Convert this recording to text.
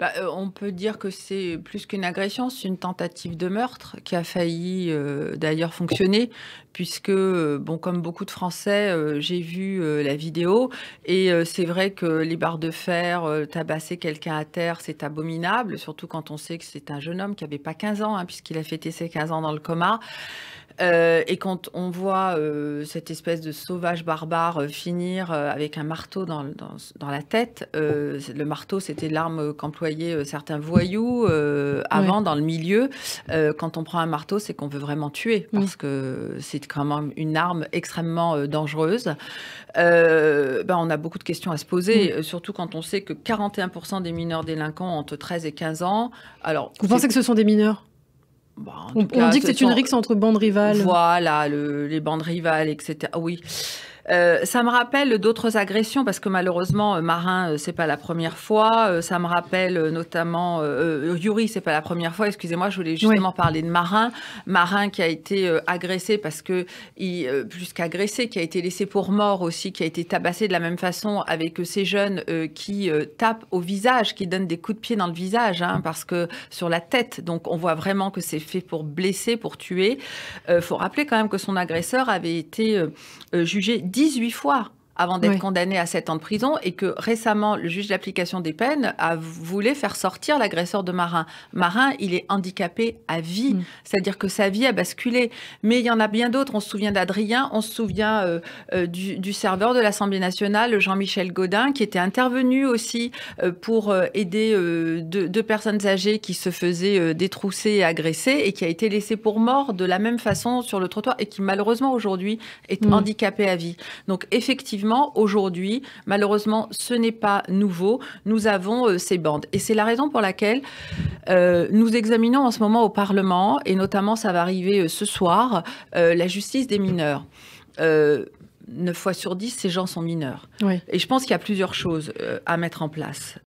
Bah, euh, on peut dire que c'est plus qu'une agression, c'est une tentative de meurtre qui a failli euh, d'ailleurs fonctionner, puisque, euh, bon, comme beaucoup de Français, j'ai vu la vidéo, et c'est vrai que les barres de fer, tabasser quelqu'un à terre, c'est abominable, surtout quand on sait que c'est un jeune homme qui n'avait pas 15 ans, hein, puisqu'il a fêté ses 15 ans dans le coma. et quand on voit cette espèce de sauvage barbare finir avec un marteau dans, dans la tête, le marteau c'était l'arme qu'employait voyez euh, certains voyous euh, avant dans le milieu. Euh, quand on prend un marteau, c'est qu'on veut vraiment tuer parce que c'est quand même une arme extrêmement dangereuse. Ben, on a beaucoup de questions à se poser, surtout quand on sait que 41% des mineurs délinquants ont entre 13 et 15 ans. Alors, vous pensez que ce sont des mineurs on, dit que c'est une rixe entre bandes rivales. Voilà, les bandes rivales, etc. Oui. Euh, ça me rappelle d'autres agressions parce que malheureusement, euh, Marin, euh, c'est pas la première fois. Ça me rappelle notamment Yuri, c'est pas la première fois. Excusez-moi, je voulais justement parler de Marin. Marin qui a été agressé parce que il, plus qu'agressé, qui a été laissé pour mort aussi, qui a été tabassé de la même façon avec ces jeunes qui tapent au visage, qui donnent des coups de pied dans le visage, hein, parce que sur la tête. Donc on voit vraiment que c'est fait pour blesser, pour tuer. faut rappeler quand même que son agresseur avait été jugé 18 fois avant d'être condamné à 7 ans de prison et que récemment, le juge d'application des peines a voulu faire sortir l'agresseur de Marin. Marin, il est handicapé à vie, mm. c'est-à-dire que sa vie a basculé. Mais il y en a bien d'autres. On se souvient d'Adrien, on se souvient euh, euh, du, serveur de l'Assemblée nationale, Jean-Michel Godin, qui était intervenu aussi euh, pour aider deux, personnes âgées qui se faisaient détrousser et agresser et qui a été laissé pour mort de la même façon sur le trottoir et qui malheureusement aujourd'hui est mm. handicapé à vie. Donc effectivement, aujourd'hui, malheureusement, ce n'est pas nouveau. Nous avons euh, ces bandes. Et c'est la raison pour laquelle euh, nous examinons en ce moment au Parlement, et notamment ça va arriver euh, ce soir, la justice des mineurs. Neuf fois sur dix, ces gens sont mineurs. Et je pense qu'il y a plusieurs choses à mettre en place.